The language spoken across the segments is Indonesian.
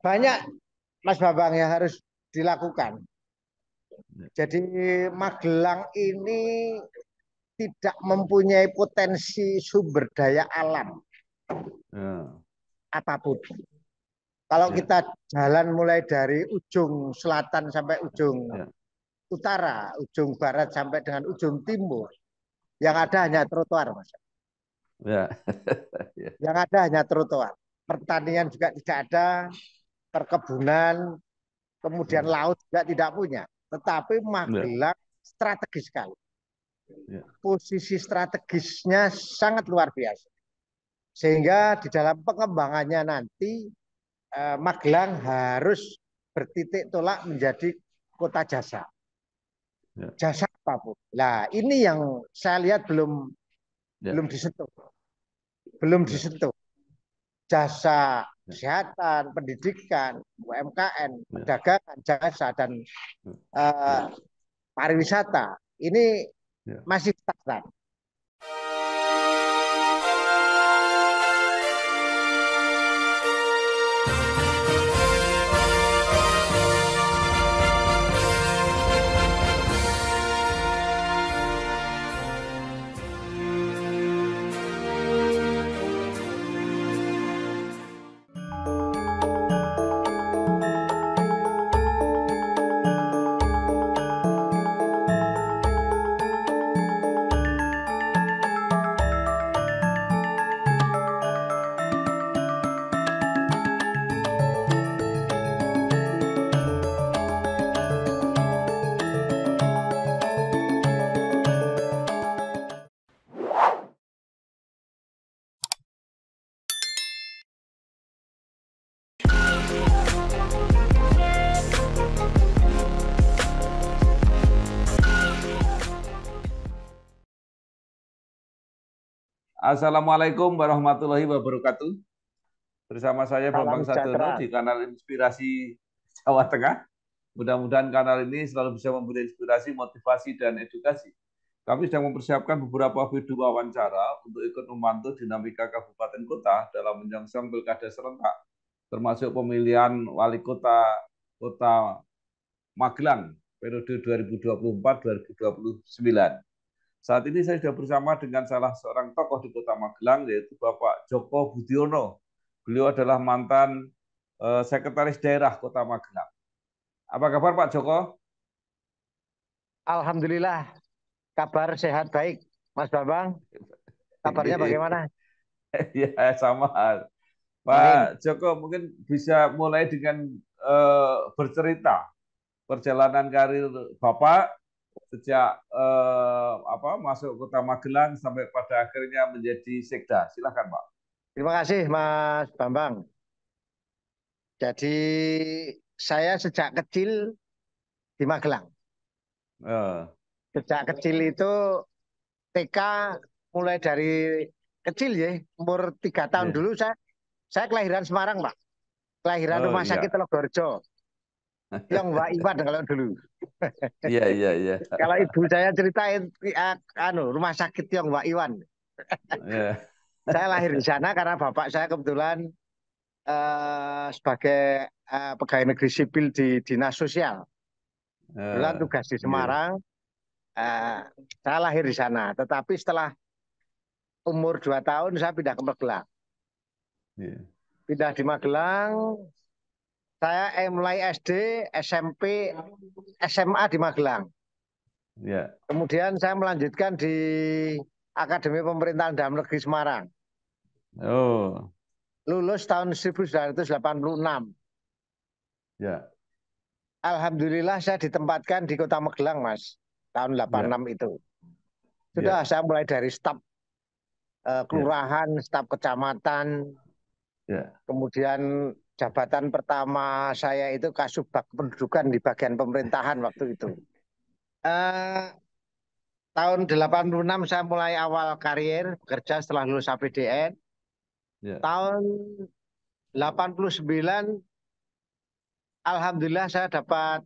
Banyak Mas babang yang harus dilakukan. Jadi Magelang ini tidak mempunyai potensi sumber daya alam. Ya. Apapun. Kalau yeah. kita jalan mulai dari ujung selatan sampai ujung yeah. utara, ujung barat sampai dengan ujung timur, yang ada hanya trotoar, Mas. Yeah. Ya. yang ada hanya trotoar. Pertanian juga tidak ada, perkebunan, kemudian hmm. laut juga tidak punya. Tetapi Magelang ya. strategis sekali. Ya. Posisi strategisnya sangat luar biasa. Sehingga di dalam pengembangannya nanti eh, Magelang harus bertitik tolak menjadi kota jasa. Ya. Jasa apapun. Nah, ini yang saya lihat belum ya. belum disentuh. Belum ya. disentuh jasa ya. kesehatan, pendidikan, UMKM, ya. perdagangan, jasa dan uh, pariwisata ini masih stagnan. Assalamualaikum warahmatullahi wabarakatuh. Bersama saya Bambang Sadono di kanal Inspirasi Jawa Tengah. Mudah-mudahan kanal ini selalu bisa memberi inspirasi, motivasi, dan edukasi. Kami sedang mempersiapkan beberapa video wawancara untuk ikut membantu dinamika kabupaten kota dalam menyongsong pilkada serentak, termasuk pemilihan wali kota kota Magelang periode 2024-2029. Saat ini saya sudah bersama dengan salah seorang tokoh di Kota Magelang, yaitu Bapak Joko Budiono. Beliau adalah mantan eh, Sekretaris Daerah Kota Magelang. Apa kabar Pak Joko? Alhamdulillah, kabar sehat baik, Mas Bambang. Kabarnya bagaimana? ya, sama. Pak Joko mungkin bisa mulai dengan eh, bercerita perjalanan karir Bapak sejak eh, apa masuk kota Magelang sampai pada akhirnya menjadi sekda. Silahkan Pak. Terima kasih Mas Bambang. Jadi saya sejak kecil di Magelang. Uh. Sejak kecil itu TK mulai dari kecil ya, umur tiga tahun yeah. dulu saya saya kelahiran Semarang pak, kelahiran oh, rumah iya. sakit Telogorjo yang Mbak Iwan kalau dulu. Iya iya iya. Kalau ibu saya ceritain ya, anu rumah sakit yang Mbak Iwan. yeah. Saya lahir di sana karena bapak saya kebetulan uh, sebagai uh, pegawai negeri sipil di dinas sosial. Kebetulan uh, tugas di iya. Semarang. Yeah. Uh, saya lahir di sana, tetapi setelah umur dua tahun saya pindah ke Magelang. Yeah. Pindah di Magelang, saya eh, mulai SD, SMP, SMA di Magelang. Ya. Kemudian saya melanjutkan di Akademi Pemerintahan Dalam Negeri Semarang. Oh. Lulus tahun 1986. Ya. Alhamdulillah saya ditempatkan di Kota Magelang, Mas. Tahun 86 ya. itu. Ya. Sudah ya. saya mulai dari staf uh, kelurahan, ya. staf kecamatan, ya. kemudian jabatan pertama saya itu kasubag pendudukan di bagian pemerintahan waktu itu. Uh, tahun 86 saya mulai awal karier, bekerja setelah lulus APDN. Yeah. Tahun 89 alhamdulillah saya dapat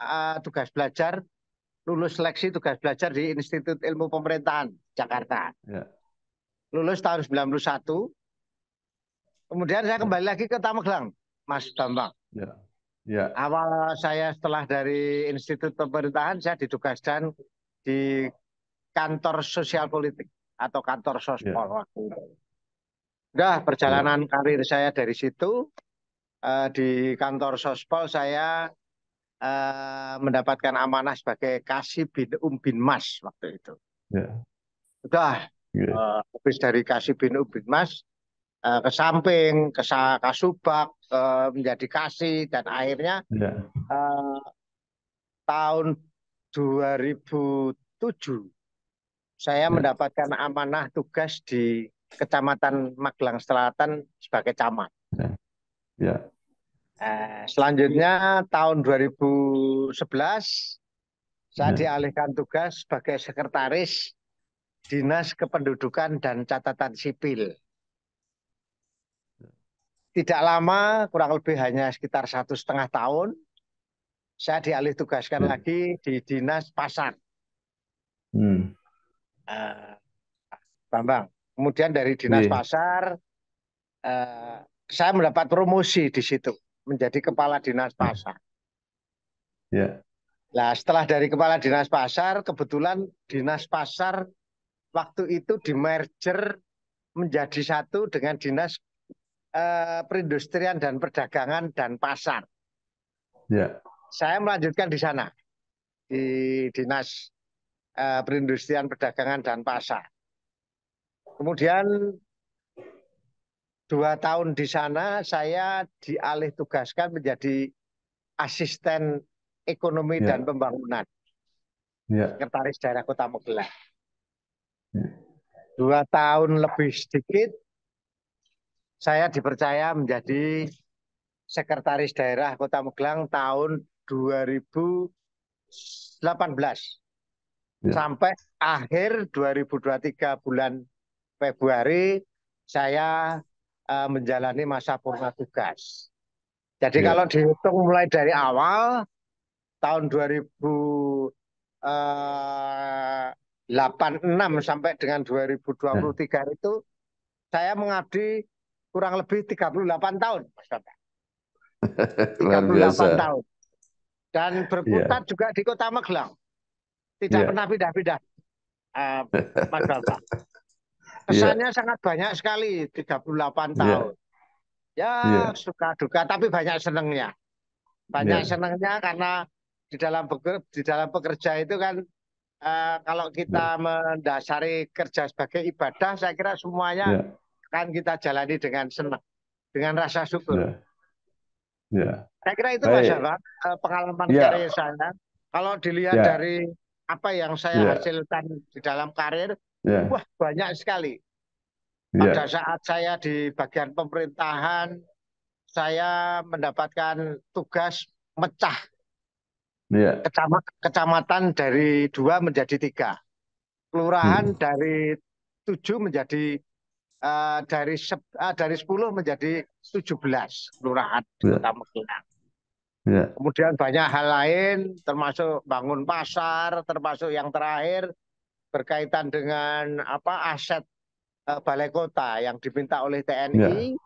uh, tugas belajar, lulus seleksi tugas belajar di Institut Ilmu Pemerintahan Jakarta. Yeah. Lulus tahun 91. Kemudian saya kembali lagi ke Tameglang, Mas Bambang. Ya. Ya. Awal saya setelah dari Institut Pemerintahan, saya ditugaskan di kantor sosial politik atau kantor sospol ya. waktu itu. Udah perjalanan ya. karir saya dari situ uh, di kantor sospol saya uh, mendapatkan amanah sebagai kasih bin um mas waktu itu. Ya. Udah ya. Uh, habis dari kasih bin um mas Eh, ke samping, ke kasubak, ke eh, menjadi kasih dan akhirnya ya. uh, tahun 2007 saya ya. mendapatkan amanah tugas di Kecamatan Magelang Selatan sebagai camat. Ya. ya. Uh, selanjutnya tahun 2011 saya ya. dialihkan tugas sebagai sekretaris Dinas Kependudukan dan Catatan Sipil tidak lama, kurang lebih hanya sekitar satu setengah tahun, saya dialih tugaskan hmm. lagi di dinas pasar. Hmm. Uh, Bambang. Kemudian dari dinas yeah. pasar, uh, saya mendapat promosi di situ menjadi kepala dinas pasar. Ya. Yeah. Nah, setelah dari kepala dinas pasar, kebetulan dinas pasar waktu itu di merger menjadi satu dengan dinas Eh, perindustrian dan perdagangan dan pasar. Ya. Saya melanjutkan di sana di dinas eh, perindustrian perdagangan dan pasar. Kemudian dua tahun di sana saya dialih tugaskan menjadi asisten ekonomi ya. dan pembangunan ya. sekretaris daerah kota Magelang. Ya. Dua tahun lebih sedikit saya dipercaya menjadi Sekretaris Daerah Kota Magelang tahun 2018 ya. sampai akhir 2023 bulan Februari saya uh, menjalani masa purna tugas. Jadi ya. kalau dihitung mulai dari awal tahun 2086 e, sampai dengan 2023 ya. itu saya mengabdi kurang lebih 38 tahun, Mas 38 tahun. Dan berputar yeah. juga di Kota Magelang. Tidak yeah. pernah pindah-pindah, uh, Mas iya. Kesannya yeah. sangat banyak sekali, 38 iya. tahun. Ya, yeah. suka duka, tapi banyak senangnya. Banyak iya. senangnya karena di dalam di dalam pekerja itu kan uh, kalau kita mendasari kerja sebagai ibadah, saya kira semuanya kan kita jalani dengan senang, dengan rasa syukur. Ya. Yeah. Saya kira itu Mas hey. Eh, pengalaman yeah. karir saya. Kalau dilihat yeah. dari apa yang saya yeah. hasilkan di dalam karir, yeah. wah banyak sekali. Ya. Pada yeah. saat saya di bagian pemerintahan, saya mendapatkan tugas mecah yeah. Kecama kecamatan dari dua menjadi tiga, kelurahan hmm. dari tujuh menjadi uh, dari sep, uh, dari 10 menjadi 17 kelurahan di iya. Kota Magelang. Ya. Kemudian banyak hal lain termasuk bangun pasar, termasuk yang terakhir berkaitan dengan apa aset uh, Balai Kota yang diminta oleh TNI ya.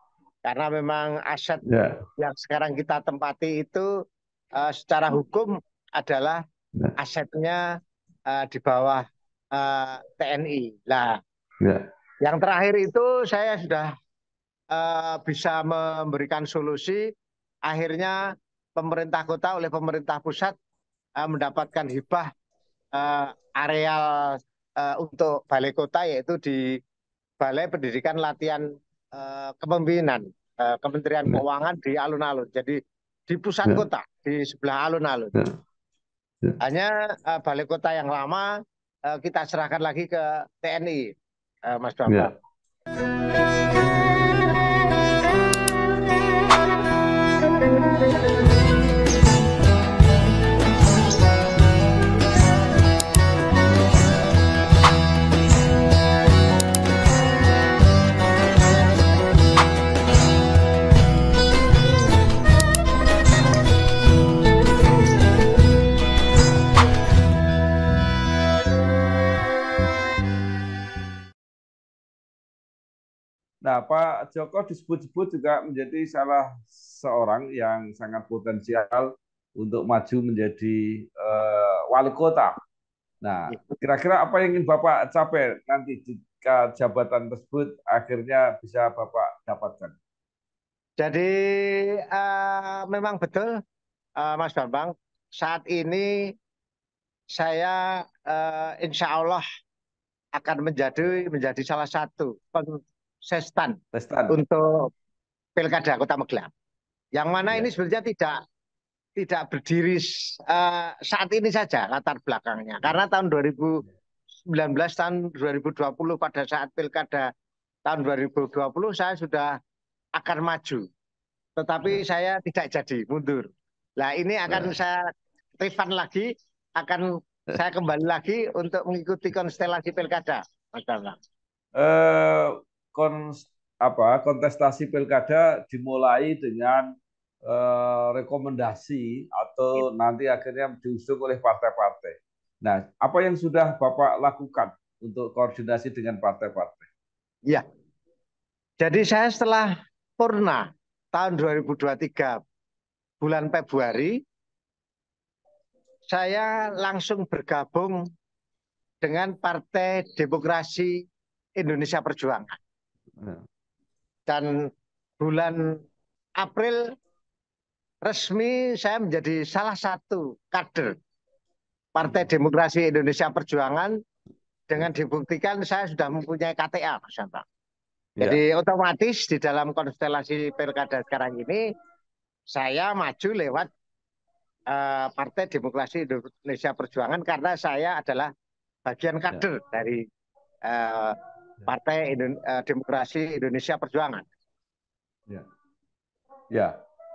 karena memang aset ya. yang sekarang kita tempati itu uh, secara hukum adalah ya. asetnya uh, di bawah uh, TNI. Lah. Ya yang terakhir itu saya sudah uh, bisa memberikan solusi. Akhirnya pemerintah kota oleh pemerintah pusat uh, mendapatkan hibah uh, areal uh, untuk balai kota yaitu di Balai Pendidikan Latihan uh, Kepemimpinan uh, Kementerian ya. Keuangan di alun-alun. Jadi di pusat ya. kota di sebelah alun-alun. Ya. Ya. Hanya uh, balai kota yang lama uh, kita serahkan lagi ke TNI. uh, Mas Bamba. Yeah. ya Pak Joko disebut-sebut juga menjadi salah seorang yang sangat potensial untuk maju menjadi uh, wali kota. Nah, ya. kira-kira apa yang ingin Bapak capai nanti jika jabatan tersebut akhirnya bisa Bapak dapatkan? Jadi uh, memang betul uh, Mas Bambang, saat ini saya uh, insya Allah akan menjadi menjadi salah satu sestan, sestan. untuk pilkada Kota Magelang. Yang mana iya. ini sebenarnya tidak tidak berdiri eh, saat ini saja latar belakangnya. Karena tahun 2019 tahun 2020 pada saat pilkada tahun 2020 saya sudah akan maju. Tetapi iya. saya tidak jadi mundur. Nah, ini akan iya. saya refund lagi akan saya kembali lagi untuk mengikuti konstelasi pilkada, Mas kons, apa, kontestasi pilkada dimulai dengan uh, rekomendasi atau iya. nanti akhirnya diusung oleh partai-partai. Nah, apa yang sudah Bapak lakukan untuk koordinasi dengan partai-partai? Ya, jadi saya setelah purna tahun 2023 bulan Februari, saya langsung bergabung dengan Partai Demokrasi Indonesia Perjuangan. Nah. Dan bulan April resmi saya menjadi salah satu kader Partai hmm. Demokrasi Indonesia Perjuangan dengan dibuktikan saya sudah mempunyai KTA, Mas ya. Jadi otomatis di dalam konstelasi pilkada sekarang ini saya maju lewat eh, Partai Demokrasi Indonesia Perjuangan karena saya adalah bagian ya. kader ya. dari eh, Ya. Partai Indo eh, Demokrasi Indonesia Perjuangan. Ya. ya,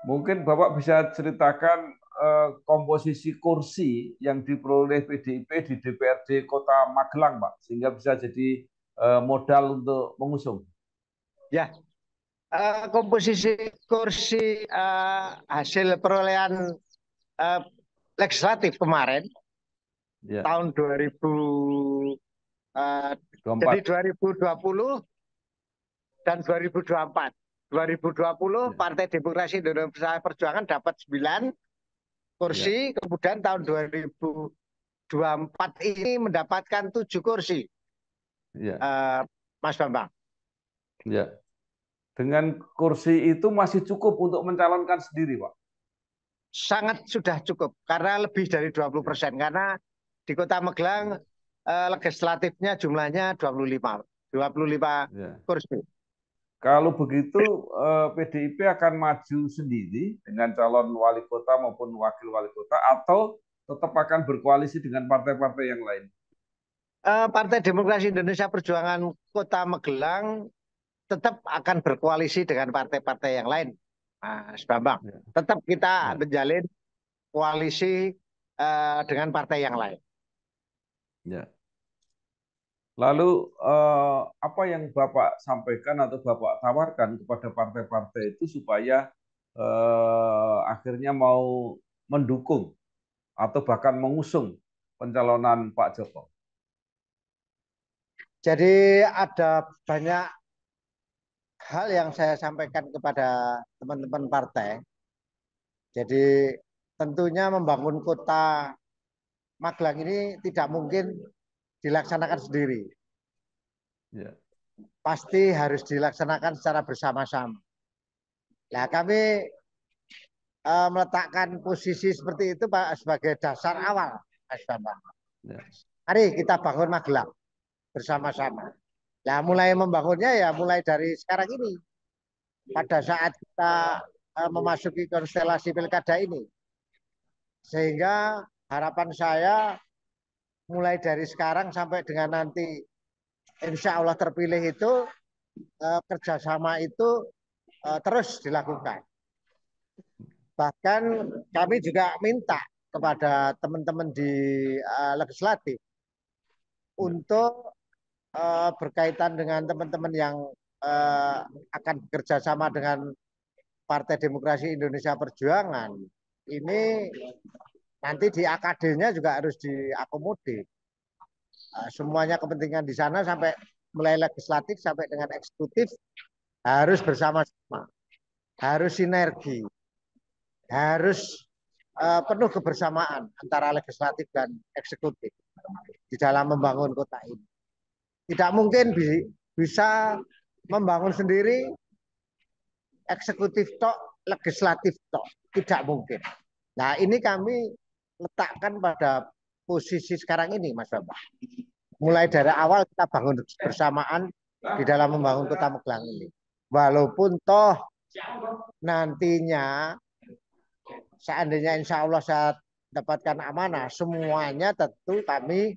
mungkin Bapak bisa ceritakan eh, komposisi kursi yang diperoleh PDIP di DPRD Kota Magelang, Pak, sehingga bisa jadi eh, modal untuk mengusung. Ya, eh, komposisi kursi eh, hasil perolehan eh, legislatif kemarin ya. tahun 2000 24. Jadi 2020 dan 2024. 2020 ya. Partai Demokrasi Indonesia Perjuangan dapat 9 kursi, ya. kemudian tahun 2024 ini mendapatkan 7 kursi. Ya. Uh, Mas Bambang. Ya. Dengan kursi itu masih cukup untuk mencalonkan sendiri, Pak. Sangat sudah cukup karena lebih dari 20 persen karena di Kota Magelang Eh, legislatifnya jumlahnya 25 25 ya. kursi. Kalau begitu PDIP eh, akan maju sendiri dengan calon wali kota maupun wakil wali kota atau tetap akan berkoalisi dengan partai-partai yang lain? Eh, partai Demokrasi Indonesia Perjuangan Kota Magelang tetap akan berkoalisi dengan partai-partai yang lain, Mas Bambang. Ya. Tetap kita ya. menjalin koalisi dengan partai yang lain. Ya. Lalu eh, apa yang Bapak sampaikan atau Bapak tawarkan kepada partai-partai itu supaya eh, akhirnya mau mendukung atau bahkan mengusung pencalonan Pak Jokowi? Jadi ada banyak hal yang saya sampaikan kepada teman-teman partai. Jadi tentunya membangun kota Magelang ini tidak mungkin dilaksanakan sendiri. Ya. Pasti harus dilaksanakan secara bersama-sama. Nah, kami e, meletakkan posisi seperti itu Pak sebagai dasar awal, Mas Bambang. Ya. Mari kita bangun Magelang bersama-sama. Nah, mulai membangunnya ya mulai dari sekarang ini. Pada saat kita e, memasuki konstelasi pilkada ini. Sehingga harapan saya mulai dari sekarang sampai dengan nanti insya Allah terpilih itu eh, kerjasama itu eh, terus dilakukan. Bahkan kami juga minta kepada teman-teman di eh, legislatif untuk eh, berkaitan dengan teman-teman yang eh, akan bekerja sama dengan Partai Demokrasi Indonesia Perjuangan ini Nanti di akd juga harus diakomodir. Nah, semuanya kepentingan di sana sampai mulai legislatif sampai dengan eksekutif harus bersama-sama, harus sinergi, harus eh, penuh kebersamaan antara legislatif dan eksekutif di dalam membangun kota ini. Tidak mungkin bisa membangun sendiri eksekutif tok, legislatif tok, tidak mungkin. Nah ini kami letakkan pada posisi sekarang ini, Mas Bambang. Mulai dari awal kita bangun bersamaan di dalam membangun kota Magelang ini. Walaupun toh nantinya seandainya insya Allah saya dapatkan amanah, semuanya tentu kami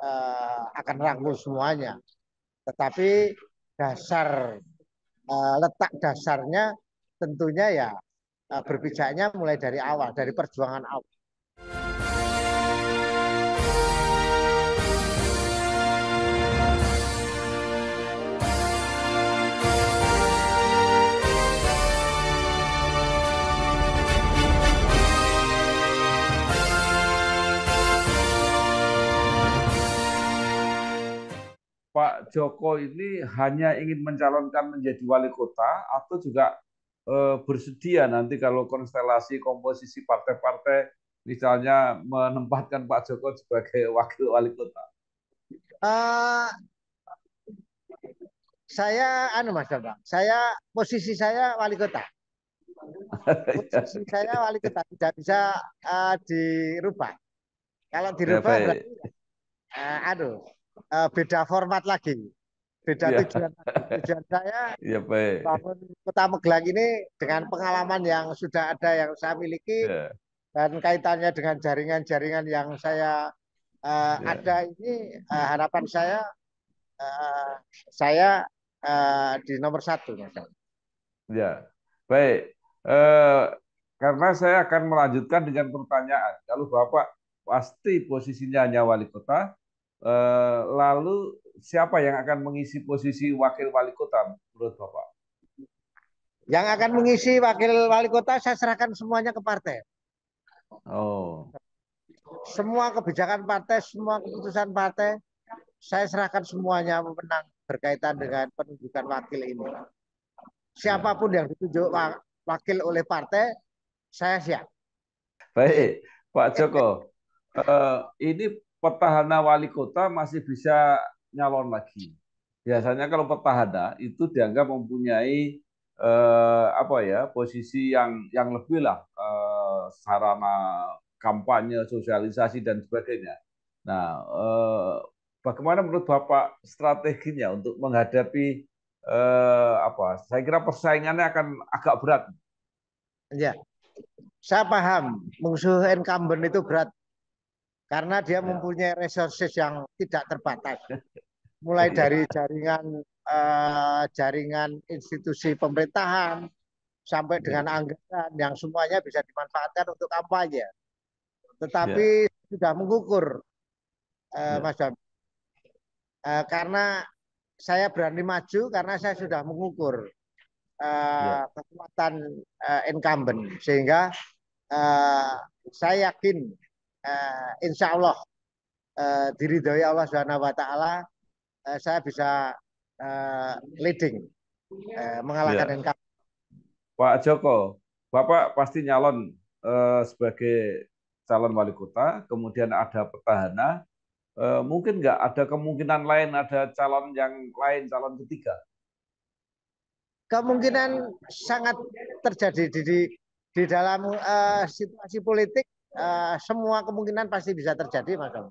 eh, akan rangkul semuanya. Tetapi dasar eh, letak dasarnya tentunya ya eh, mulai dari awal, dari perjuangan awal. Pak Joko ini hanya ingin mencalonkan menjadi wali kota atau juga e, bersedia nanti kalau konstelasi komposisi partai-partai misalnya menempatkan Pak Joko sebagai wakil wali kota? Uh, saya anu Mas Bambang, saya posisi saya wali kota. Posisi saya wali kota tidak bisa uh, dirubah. Kalau ya, dirubah ya, berarti uh, aduh uh, beda format lagi. Beda ya. tujuan. Tujuan saya ya, baik. bangun Kota Megelang ini dengan pengalaman yang sudah ada yang saya miliki ya. dan kaitannya dengan jaringan-jaringan yang saya uh, ya. ada ini uh, harapan saya uh, saya uh, di nomor satu, Mas. Ya, baik. Uh, karena saya akan melanjutkan dengan pertanyaan. Kalau Bapak pasti posisinya hanya wali kota, Eh, lalu siapa yang akan mengisi posisi wakil wali kota menurut Bapak? Yang akan mengisi wakil wali kota saya serahkan semuanya ke partai. Oh. Semua kebijakan partai, semua keputusan partai saya serahkan semuanya pemenang berkaitan dengan penunjukan wakil ini. Siapapun yang ditunjuk wakil oleh partai, saya siap. Baik, Pak Joko. Eh, ini petahana wali kota masih bisa nyalon lagi. Biasanya kalau petahana itu dianggap mempunyai eh, apa ya posisi yang yang lebih lah eh, sarana kampanye, sosialisasi dan sebagainya. Nah, eh, bagaimana menurut Bapak strateginya untuk menghadapi eh, apa? Saya kira persaingannya akan agak berat. Ya, saya paham musuh incumbent itu berat karena dia ya. mempunyai resources yang tidak terbatas mulai iya. dari jaringan uh, jaringan institusi pemerintahan sampai dengan iya. anggaran yang semuanya bisa dimanfaatkan untuk kampanye tetapi yeah. sudah mengukur uh, eh, yeah. Mas Bam Uh, eh, karena saya berani maju karena saya sudah mengukur yeah. Iya. kekuatan uh, incumbent hmm. sehingga uh, saya yakin uh, insya Allah uh, diridhoi Allah Subhanahu Wa Taala uh, saya bisa uh, leading uh, mengalahkan yeah. NKP. Pak Joko, Bapak pasti nyalon uh, sebagai calon wali kota, kemudian ada petahana, mungkin nggak ada kemungkinan lain ada calon yang lain calon ketiga? Kemungkinan sangat terjadi di di, di dalam uh, situasi politik Eh, semua kemungkinan pasti bisa terjadi Mas Om.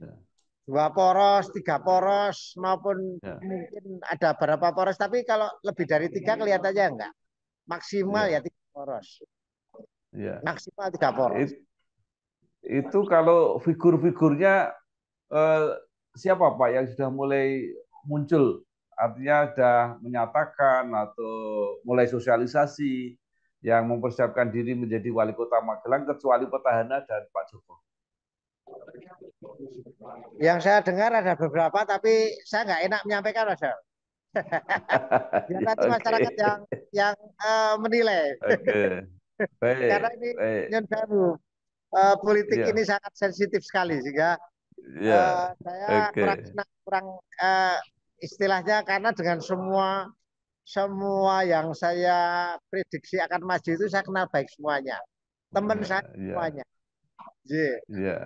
Ya. Dua poros, tiga poros, maupun ya. mungkin ada berapa poros. Tapi kalau lebih dari tiga kelihatannya enggak. Maksimal ya, ya tiga poros. Ya. Maksimal tiga poros. It, itu kalau figur-figurnya eh, siapa Pak yang sudah mulai muncul? Artinya sudah menyatakan atau mulai sosialisasi yang mempersiapkan diri menjadi wali kota Magelang kecuali petahana dan Pak Jokowi. Yang saya dengar ada beberapa tapi saya nggak enak menyampaikan Mas. Biar ya, nanti okay. masyarakat yang yang uh, menilai. Okay. Baik, Karena ini nyondamu uh, eh, politik yeah. ini sangat sensitif sekali sehingga yeah. Iya. uh, saya okay. kurang kurang uh, istilahnya karena dengan semua semua yang saya prediksi akan maju itu saya kenal baik semuanya. Teman iya, saya yeah. semuanya. Iya. Yeah. Iya.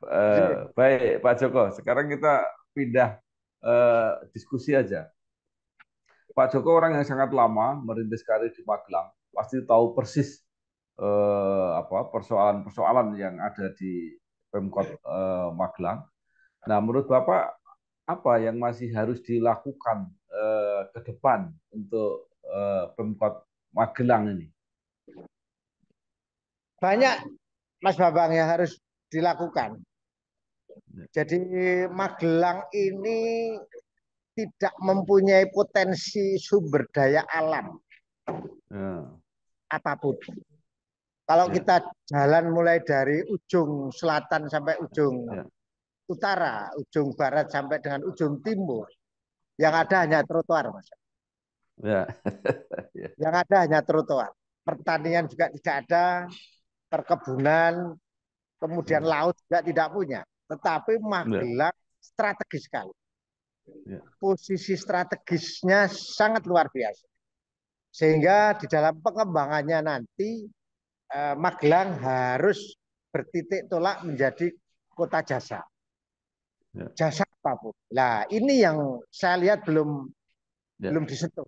Uh, iya. baik Pak Joko, sekarang kita pindah uh, diskusi aja. Pak Joko orang yang sangat lama merintis karir di Magelang, pasti tahu persis uh, apa persoalan-persoalan yang ada di Pemkot uh, Magelang. Nah, menurut Bapak apa yang masih harus dilakukan Eh, ke depan untuk uh, Pemkot Magelang ini? Banyak Mas Babang yang harus dilakukan. Ya. Jadi Magelang ini tidak mempunyai potensi sumber daya alam. Hmm. Apapun. Kalau ya. kita jalan mulai dari ujung selatan sampai ujung ya. utara, ujung barat sampai dengan ujung timur, yang ada hanya trotoar, Mas. Ya. yang ada hanya trotoar. Pertanian juga tidak ada, perkebunan, kemudian hmm. laut juga tidak punya. Tetapi ya. Magelang ya. strategis sekali. Ya. Posisi strategisnya sangat luar biasa. Sehingga di dalam pengembangannya nanti eh, Magelang harus bertitik tolak menjadi kota jasa ya. jasa apapun. Nah, ini yang saya lihat belum ya. belum disentuh.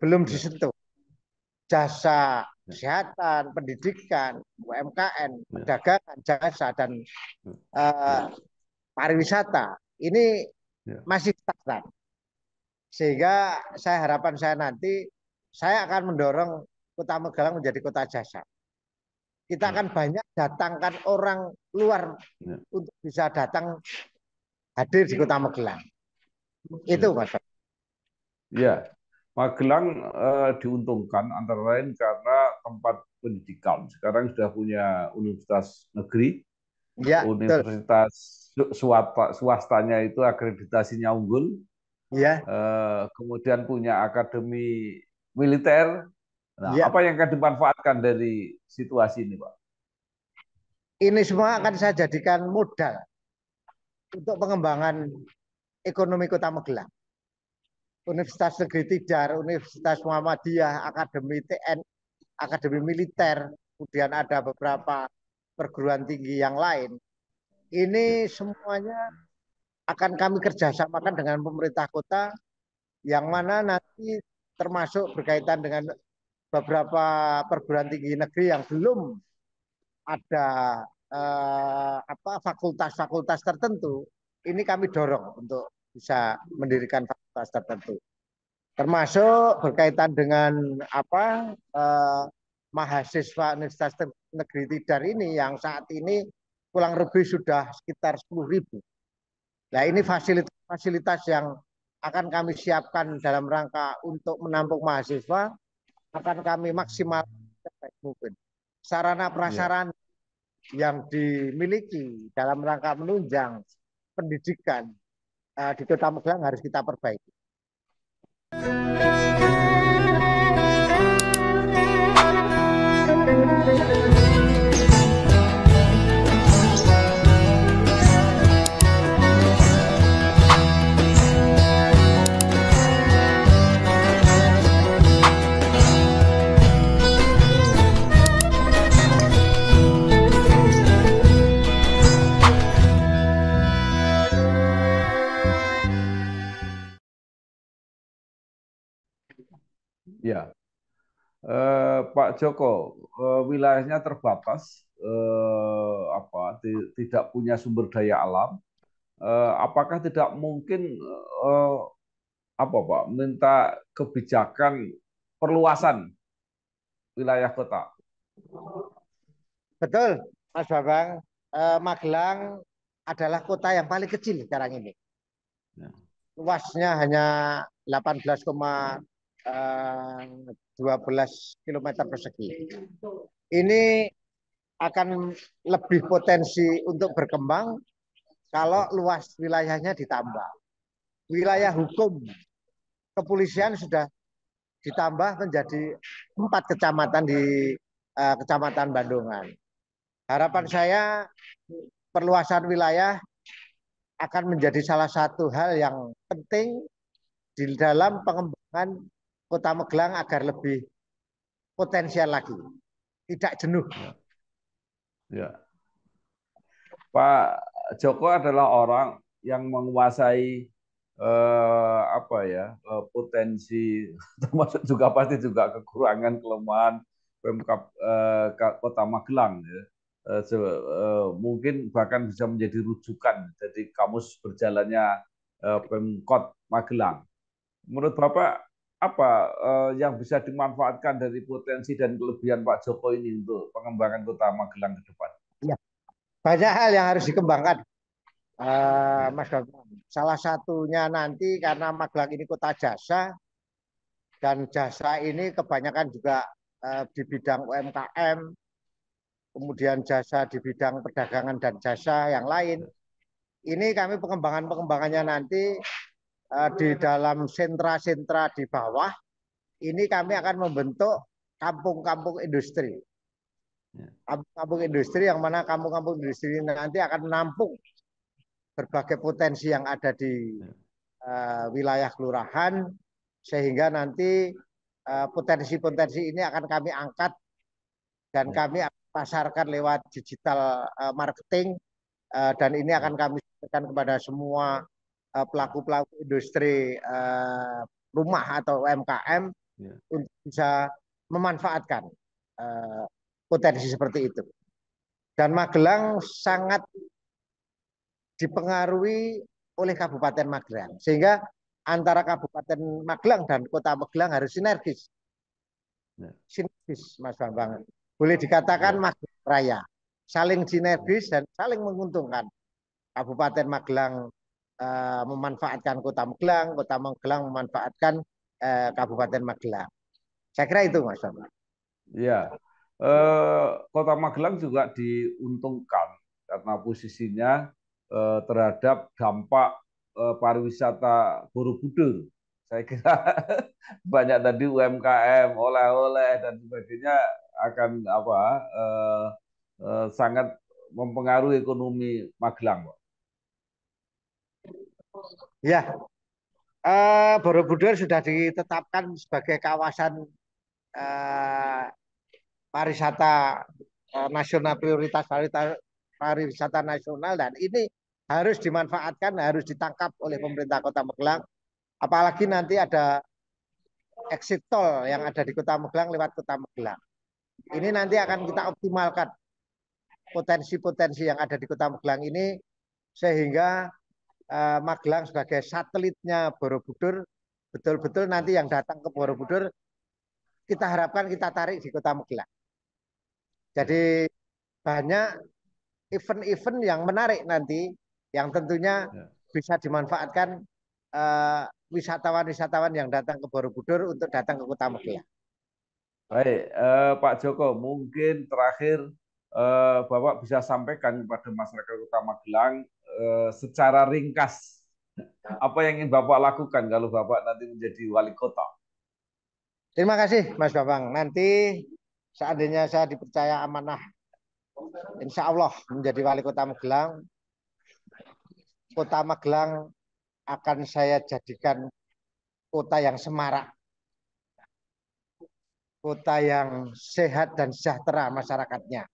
Belum ya. disentuh. Jasa ya. kesehatan, pendidikan, UMKM, ya. perdagangan, jasa dan ya. Eh, pariwisata. Ini ya. masih stagnan. Sehingga saya harapan saya nanti saya akan mendorong Kota Magelang menjadi kota jasa. Kita hmm. akan banyak datangkan orang luar ya. untuk bisa datang hadir di Kota Magelang. Ya. Itu Mas. Ya, Magelang uh, diuntungkan antara lain karena tempat pendidikan. Sekarang sudah punya universitas negeri, ya, universitas swasta, swastanya itu akreditasinya unggul. Ya. uh, kemudian punya akademi militer Nah, ya. Apa yang akan dimanfaatkan dari situasi ini, Pak? Ini semua akan saya jadikan modal untuk pengembangan ekonomi Kota Magelang. Universitas Negeri Tidar, Universitas Muhammadiyah, Akademi TN, Akademi Militer, kemudian ada beberapa perguruan tinggi yang lain. Ini iya. semuanya akan kami kerjasamakan dengan pemerintah kota yang mana nanti termasuk berkaitan dengan beberapa perguruan tinggi negeri yang belum ada eh, apa fakultas-fakultas tertentu, ini kami dorong untuk bisa mendirikan fakultas tertentu. Termasuk berkaitan dengan apa eh, mahasiswa Universitas Negeri Tidar ini yang saat ini pulang lebih sudah sekitar 10 ribu. Nah ini fasilitas-fasilitas yang akan kami siapkan dalam rangka untuk menampung mahasiswa akan kami maksimal mungkin sarana iya. prasarana yeah. yang dimiliki dalam rangka menunjang pendidikan uh, di Kota Magelang harus kita perbaiki. Thank you. Eh, Pak Joko eh, wilayahnya terbatas, eh, apa tidak punya sumber daya alam, apakah tidak mungkin apa Pak minta kebijakan perluasan wilayah kota? Betul, Mas Babang. Magelang adalah kota yang paling kecil sekarang ini. Ya. Luasnya hanya 12 eh, km persegi. Ini akan lebih potensi untuk berkembang kalau luas wilayahnya ditambah. Wilayah hukum kepolisian sudah ditambah menjadi empat kecamatan di uh, Kecamatan Bandungan. Harapan saya perluasan wilayah akan menjadi salah satu hal yang penting di dalam pengembangan Kota Magelang agar lebih potensial lagi, tidak jenuh. Ya. ya. Pak Joko adalah orang yang menguasai eh, apa ya eh, potensi termasuk juga pasti juga kekurangan kelemahan pemkap eh, kota Magelang ya. Eh, eh, mungkin bahkan bisa menjadi rujukan jadi kamus berjalannya eh, pemkot Magelang. Menurut Bapak apa eh, yang bisa dimanfaatkan dari potensi dan kelebihan Pak Joko ini untuk pengembangan Kota Magelang ke depan? Ya, banyak hal yang harus dikembangkan, uh, Mas Bambang. Salah satunya nanti karena Magelang ini kota jasa dan jasa ini kebanyakan juga uh, di bidang UMKM, kemudian jasa di bidang perdagangan dan jasa yang lain. Ini kami pengembangan-pengembangannya nanti Eh, di dalam sentra-sentra di bawah, ini kami akan membentuk kampung-kampung industri. Ya. Kampung-kampung industri yang mana kampung-kampung industri ini nanti akan menampung berbagai potensi yang ada di uh, wilayah kelurahan, sehingga nanti eh, potensi-potensi uh, ini akan kami angkat dan ya. kami pasarkan lewat digital uh, marketing uh, dan ini akan kami sampaikan kepada semua Eh, pelaku-pelaku industri uh, rumah atau UMKM yeah. untuk bisa memanfaatkan uh, potensi seperti itu. Dan Magelang sangat dipengaruhi oleh Kabupaten Magelang sehingga antara Kabupaten Magelang dan Kota Magelang harus sinergis. Yeah. Sinergis Mas Bambang. Boleh dikatakan yeah. Magelang Raya saling sinergis dan saling menguntungkan. Kabupaten Magelang Eh, memanfaatkan Kota Magelang, Kota Magelang memanfaatkan uh, Kabupaten Magelang. Saya kira itu Mas Bambang. Ya, uh, Kota Magelang juga diuntungkan karena posisinya uh, terhadap dampak uh, pariwisata Borobudur. Saya kira banyak tadi UMKM, oleh-oleh dan sebagainya akan apa uh, uh, sangat mempengaruhi ekonomi Magelang, Pak. Ya, uh, Borobudur sudah ditetapkan sebagai kawasan uh, pariwisata uh, nasional prioritas pariwisata nasional dan ini harus dimanfaatkan, harus ditangkap oleh pemerintah Kota Magelang. Apalagi nanti ada exit tol yang ada di Kota Magelang lewat Kota Magelang. Ini nanti akan kita optimalkan potensi-potensi yang ada di Kota Magelang ini sehingga Eh, Magelang sebagai satelitnya Borobudur, betul-betul nanti yang datang ke Borobudur kita harapkan kita tarik di Kota Magelang. Jadi banyak event-event yang menarik nanti yang tentunya ya. bisa dimanfaatkan eh, wisatawan-wisatawan uh, yang datang ke Borobudur untuk datang ke Kota Magelang. Baik, eh, Pak Joko, mungkin terakhir eh, Bapak bisa sampaikan kepada masyarakat Kota Magelang Eh, secara ringkas apa yang ingin Bapak lakukan kalau Bapak nanti menjadi wali kota? Terima kasih Mas bapak Nanti seandainya saya dipercaya amanah, insya Allah menjadi wali kota Magelang, kota Magelang akan saya jadikan kota yang semarak, kota yang sehat dan sejahtera masyarakatnya.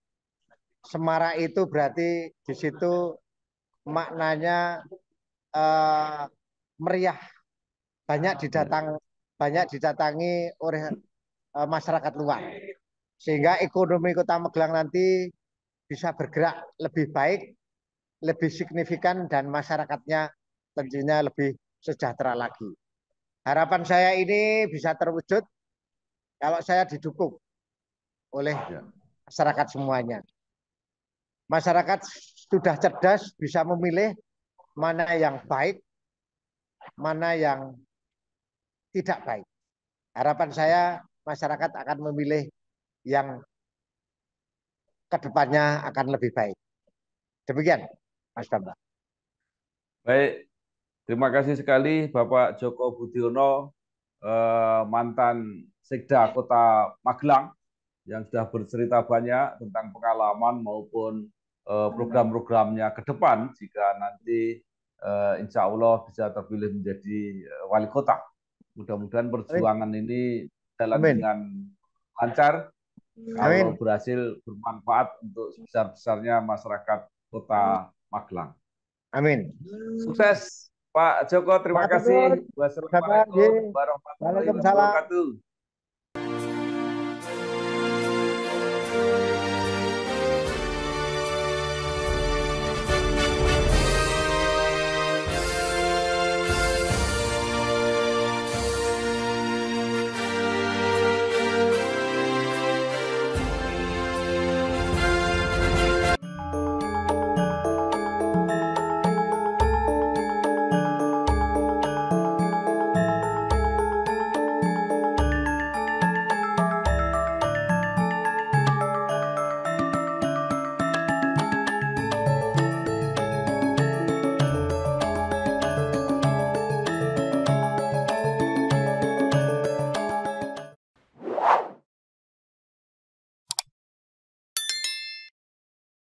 Semarak itu berarti di situ maknanya uh, meriah banyak ah, didatang banyak didatangi oleh uh, masyarakat luar sehingga ekonomi Kota Magelang nanti bisa bergerak lebih baik, lebih signifikan dan masyarakatnya tentunya lebih sejahtera lagi. Harapan saya ini bisa terwujud kalau saya didukung oleh ya. masyarakat semuanya. Masyarakat sudah cerdas bisa memilih mana yang baik, mana yang tidak baik. Harapan saya masyarakat akan memilih yang kedepannya akan lebih baik. Demikian, Mas Bambang. Baik, terima kasih sekali Bapak Joko Budiono, eh, mantan Sekda Kota Magelang yang sudah bercerita banyak tentang pengalaman maupun Eh, program-programnya ke depan jika nanti eh, insya Allah bisa terpilih menjadi eh, wali kota. Mudah-mudahan perjuangan Amin. ini dalam Amin. dengan lancar. Amin. Kalau berhasil bermanfaat untuk sebesar-besarnya masyarakat kota Magelang. Amin. Sukses Pak Joko, terima Pak kasih. Wassalamualaikum warahmatullahi wabarakatuh.